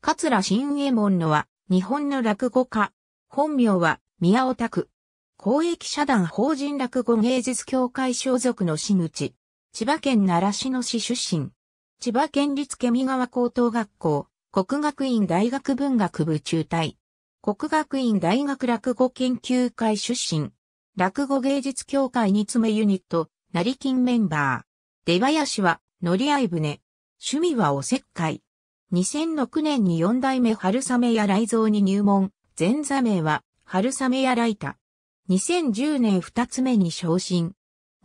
桂新右衛門のは、日本の落語家。本名は、宮尾拓。公益社団法人落語芸術協会所属の志口。千葉県奈良市の市出身。千葉県立ケミ川高等学校、国学院大学文学部中退。国学院大学落語研究会出身。落語芸術協会に詰めユニット、成金メンバー。出林は、乗り合い船。趣味はおせっかい。2006年に4代目春雨屋雷蔵に入門、前座名は春雨屋雷太。2010年2つ目に昇進。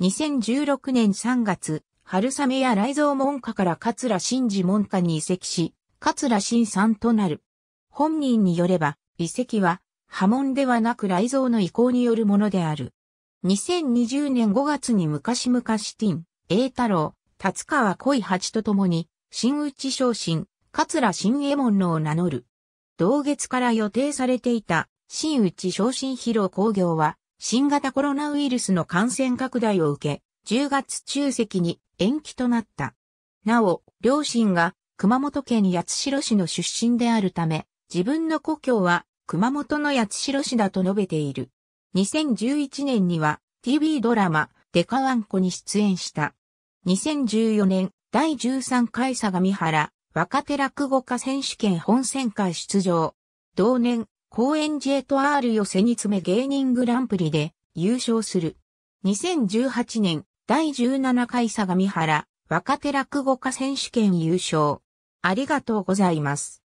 2016年3月、春雨屋雷蔵門下から桂真治門下に移籍し、桂真さんとなる。本人によれば、移籍は、波紋ではなく雷蔵の意向によるものである。2020年5月に昔々ティン、栄太郎、達川恋八と共に、新内昇進、桂新右衛門のを名乗る。同月から予定されていた新内昇進披露工業は新型コロナウイルスの感染拡大を受け、10月中席に延期となった。なお、両親が熊本県八代市の出身であるため、自分の故郷は熊本の八代市だと述べている。2011年には TV ドラマ、デカワンコに出演した。2014年、第13回相模原、若手落語家選手権本選会出場。同年、公演 J と R 寄せに詰め芸人グランプリで優勝する。2018年、第17回相模原若手落語家選手権優勝。ありがとうございます。